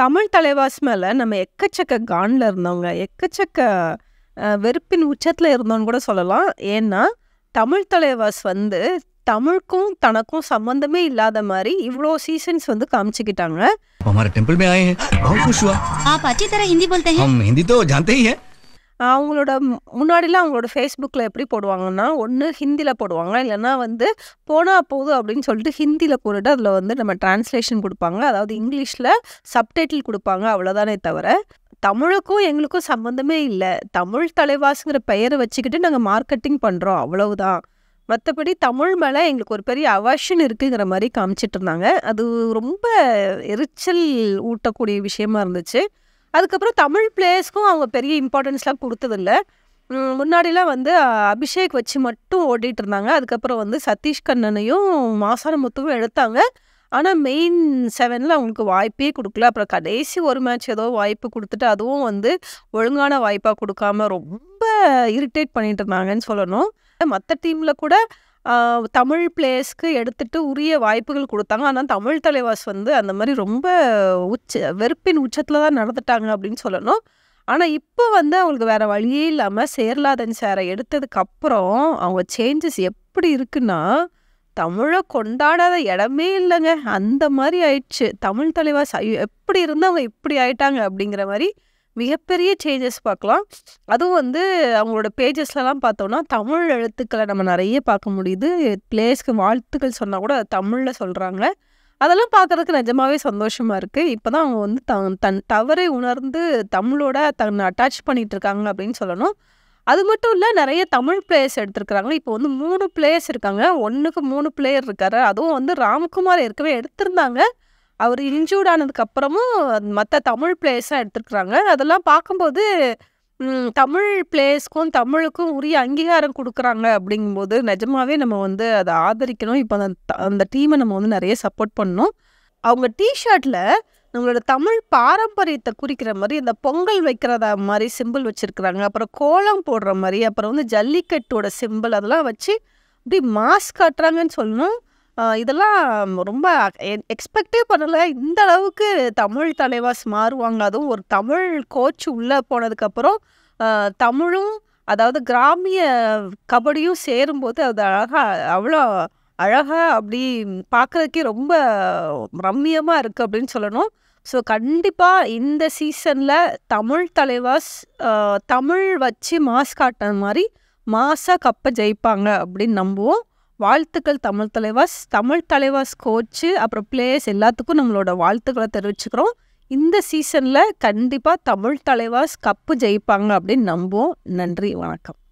தமிழ் தலைவாஸ் மேலே நம்ம எக்கச்சக்க கானில் இருந்தவங்க எக்கச்சக்க வெறுப்பின் உச்சத்தில் இருந்தோன்னு கூட சொல்லலாம் ஏன்னா தமிழ் தலைவாஸ் வந்து தமிழுக்கும் தனக்கும் சம்பந்தமே இல்லாத மாதிரி இவ்வளோ சீசன்ஸ் வந்து காமிச்சுக்கிட்டாங்க அவங்களோட முன்னாடிலாம் அவங்களோட ஃபேஸ்புக்கில் எப்படி போடுவாங்கன்னா ஒன்று ஹிந்தியில் போடுவாங்க இல்லைன்னா வந்து போனால் போதும் அப்படின்னு சொல்லிட்டு ஹிந்தியில் போட்டுட்டு அதில் வந்து நம்ம டிரான்ஸ்லேஷன் கொடுப்பாங்க அதாவது இங்கிலீஷில் சப்டைட்டில் கொடுப்பாங்க அவ்வளோதானே தவிர தமிழுக்கும் எங்களுக்கும் சம்மந்தமே இல்லை தமிழ் தலைவாசுங்கிற பெயரை வச்சுக்கிட்டு நாங்கள் மார்க்கெட்டிங் பண்ணுறோம் அவ்வளவுதான் மற்றபடி தமிழ் மேலே எங்களுக்கு ஒரு பெரிய அவஷன் இருக்குங்கிற மாதிரி காமிச்சிட்டு இருந்தாங்க அது ரொம்ப எரிச்சல் ஊட்டக்கூடிய விஷயமா இருந்துச்சு அதுக்கப்புறம் தமிழ் பிளேஸ்க்கும் அவங்க பெரிய இம்பார்ட்டன்ஸ்லாம் கொடுத்ததில்ல முன்னாடிலாம் வந்து அபிஷேக் வச்சு மட்டும் ஓடிட்டு இருந்தாங்க அதுக்கப்புறம் வந்து சதீஷ் கண்ணனையும் மாசான முத்துவும் எடுத்தாங்க ஆனால் மெயின் செவனில் அவங்களுக்கு வாய்ப்பே கொடுக்கல அப்புறம் கடைசி ஒரு மேட்ச் ஏதோ வாய்ப்பு கொடுத்துட்டு அதுவும் வந்து ஒழுங்கான வாய்ப்பாக கொடுக்காம ரொம்ப இரிட்டேட் பண்ணிட்டு இருந்தாங்கன்னு சொல்லணும் மற்ற டீமில் கூட தமிழ் பிளேஸ்க்கு எடுத்துகிட்டு உரிய வாய்ப்புகள் கொடுத்தாங்க ஆனால் தமிழ் தலைவாஸ் வந்து அந்த மாதிரி ரொம்ப உச்ச வெறுப்பின் உச்சத்தில் தான் நடந்துட்டாங்க அப்படின்னு சொல்லணும் ஆனால் இப்போ வந்து அவங்களுக்கு வேறு வழியே இல்லாமல் சேர்லாதன் சாரை எடுத்ததுக்கப்புறம் அவங்க சேஞ்சஸ் எப்படி இருக்குன்னா தமிழை கொண்டாடாத இடமே இல்லைங்க அந்த மாதிரி ஆயிடுச்சு தமிழ் தலைவாஸ் எப்படி இருந்தால் அவங்க இப்படி ஆயிட்டாங்க அப்படிங்கிற மாதிரி மிகப்பெரிய சேஞ்சஸ் பார்க்கலாம் அதுவும் வந்து அவங்களோட பேஜஸ்லலாம் பார்த்தோன்னா தமிழ் எழுத்துக்களை நம்ம நிறைய பார்க்க முடியுது பிளேஸ்க்கு வாழ்த்துக்கள் சொன்னால் கூட தமிழில் சொல்கிறாங்க அதெல்லாம் பார்க்குறதுக்கு நிஜமாவே சந்தோஷமாக இருக்குது இப்போ தான் அவங்க வந்து தன் தன் தவறை உணர்ந்து தமிழோட தன்னை அட்டாச் பண்ணிகிட்டு இருக்காங்க அப்படின்னு சொல்லணும் அது மட்டும் இல்லை நிறைய தமிழ் பிளேயர்ஸ் எடுத்திருக்கிறாங்க இப்போ வந்து மூணு பிளேயர்ஸ் இருக்காங்க ஒன்றுக்கு மூணு பிளேயர் இருக்காரு அதுவும் வந்து ராம்குமார் ஏற்கனவே எடுத்திருந்தாங்க அவர் இன்ஜூர்ட் ஆனதுக்கப்புறமும் மற்ற தமிழ் பிளேஸாக எடுத்துருக்குறாங்க அதெல்லாம் பார்க்கும்போது தமிழ் பிளேஸ்க்கும் தமிழுக்கும் உரிய அங்கீகாரம் கொடுக்குறாங்க அப்படிங்கும்போது நிஜமாவே நம்ம வந்து அதை ஆதரிக்கணும் இப்போ அந்த அந்த டீமை நம்ம வந்து நிறைய சப்போர்ட் பண்ணணும் அவங்க டிஷர்ட்டில் நம்மளோட தமிழ் பாரம்பரியத்தை குறிக்கிற மாதிரி இந்த பொங்கல் வைக்கிறதா மாதிரி சிம்பிள் வச்சுருக்குறாங்க அப்புறம் கோலம் போடுற மாதிரி அப்புறம் வந்து ஜல்லிக்கட்டோட சிம்பிள் அதெல்லாம் வச்சு இப்படி மாஸ்க் காட்டுறாங்கன்னு சொல்லணும் இதெல்லாம் ரொம்ப எக்ஸ்பெக்டே பண்ணலை இந்த அளவுக்கு தமிழ் தலைவாஸ் மாறுவாங்க அதுவும் ஒரு தமிழ் கோச் உள்ளே போனதுக்கப்புறம் தமிழும் அதாவது கிராமிய கபடியும் சேரும்போது அது அழகாக அவ்வளோ அழகாக அப்படி பார்க்குறதுக்கே ரொம்ப ரம்மியமாக இருக்குது அப்படின்னு சொல்லணும் ஸோ கண்டிப்பாக இந்த சீசனில் தமிழ் தலைவாஸ் தமிழ் வச்சு மாஸ் காட்டுற மாதிரி மாசாக கப்பை ஜெயிப்பாங்க அப்படின்னு நம்புவோம் வாழ்த்துக்கள் தமிழ் தலைவாஸ் தமிழ் தலைவாஸ் கோச்சு அப்புறம் பிளேயர்ஸ் எல்லாத்துக்கும் நம்மளோட வாழ்த்துக்களை தெரிவிச்சுக்கிறோம் இந்த சீசனில் கண்டிப்பாக தமிழ் தலைவாஸ் கப்பு ஜெயிப்பாங்க அப்படின்னு நம்புவோம் நன்றி வணக்கம்